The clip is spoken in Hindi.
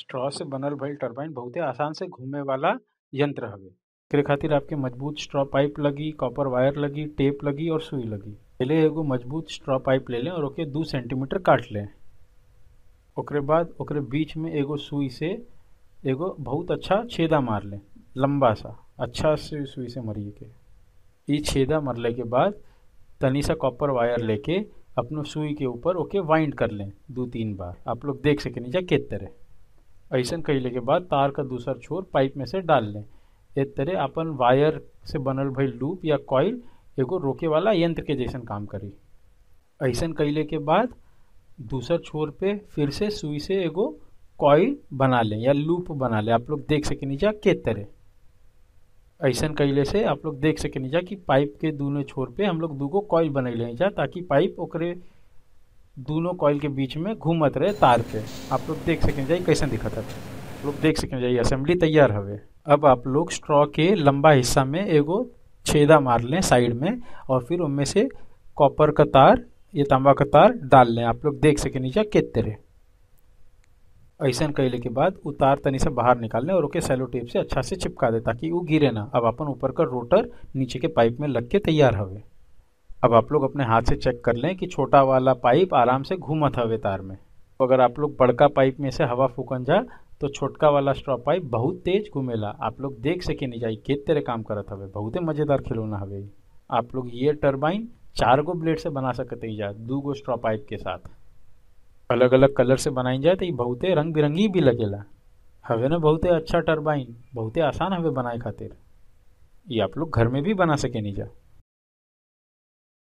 स्ट्रॉ से बनल भइल बहुत बहुते आसान से घूमे वाला यंत्र हवे एक खातिर आपके मजबूत स्ट्रॉ पाइप लगी कॉपर वायर लगी टेप लगी और सुई लगी पहले एगो मजबूत स्ट्रॉ पाइप ले लें और ओके दो सेंटीमीटर काट लें ओकरे बाद ओकरे बीच में एगो सुई से एगो बहुत अच्छा छेदा मार लें लंबा सा अच्छा से सुई से मरिए के ये छेदा मरले के बाद तनी सा कॉपर वायर लेके अपनो सुई के ऊपर ओके वाइंड कर लें दो तीन बार आप लोग देख सके नीचे किस तरह ऐसा कैले के बाद तार का दूसर छोर पाइप में से डाल लें एक तरह अपन वायर से बनल भाई लूप या कॉइल एगो रोके वाला यंत्र के जैसा काम करी ऐसा कैले के बाद दूसर छोर पे फिर से सुई से एगो कॉइल बना लें या लूप बना लें आप लोग देख सके जा के तरह ऐसा कैले से आप लोग देख सके जा कि पाइप के दोनों छोर पे हम लोग दूगो कॉइल बनैले जा ताकि पाइप ओकरे दोनों कॉयल के बीच में घूमत रहे तार पे आप लोग देख सकें जाइए कैसे दिखत है लोग देख सकें जाइए असेंबली तैयार हवे अब आप लोग स्ट्रॉ के लंबा हिस्सा में एगो छेदा मार लें साइड में और फिर उनमें से कॉपर का तार या तांबा का तार डाल लें आप लोग देख सकें नीचे कितने रहे ऐसा कैले के बाद उतार तनी से बाहर निकाल लें और ओके सेलो टेप से अच्छा से चिपका दे ताकि वो गिरे ना अब अपन ऊपर का रोटर नीचे के पाइप में लग के तैयार हवे अब आप लोग अपने हाथ से चेक कर लें कि छोटा वाला पाइप आराम से घूमत हवे तार में तो अगर आप लोग बड़का पाइप में से हवा फूकन जा तो छोटका वाला स्ट्रॉ पाइप बहुत तेज घूमेला आप लोग देख सके नहीं जाए कित तरह काम करत हवे बहुत ही मज़ेदार खिलौना हवे आप लोग ये टर्बाइन चार गो ब्लेड से बना सकते ही जा दू गो स्ट्रॉ पाइप के साथ अलग अलग कलर से बनाई जाए तो ये बहुत ही रंग बिरंगी भी लगेला हवे ना बहुत अच्छा टर्बाइन बहुत आसान हवे बनाए खातिर ये आप लोग घर में भी बना सके नहीं जा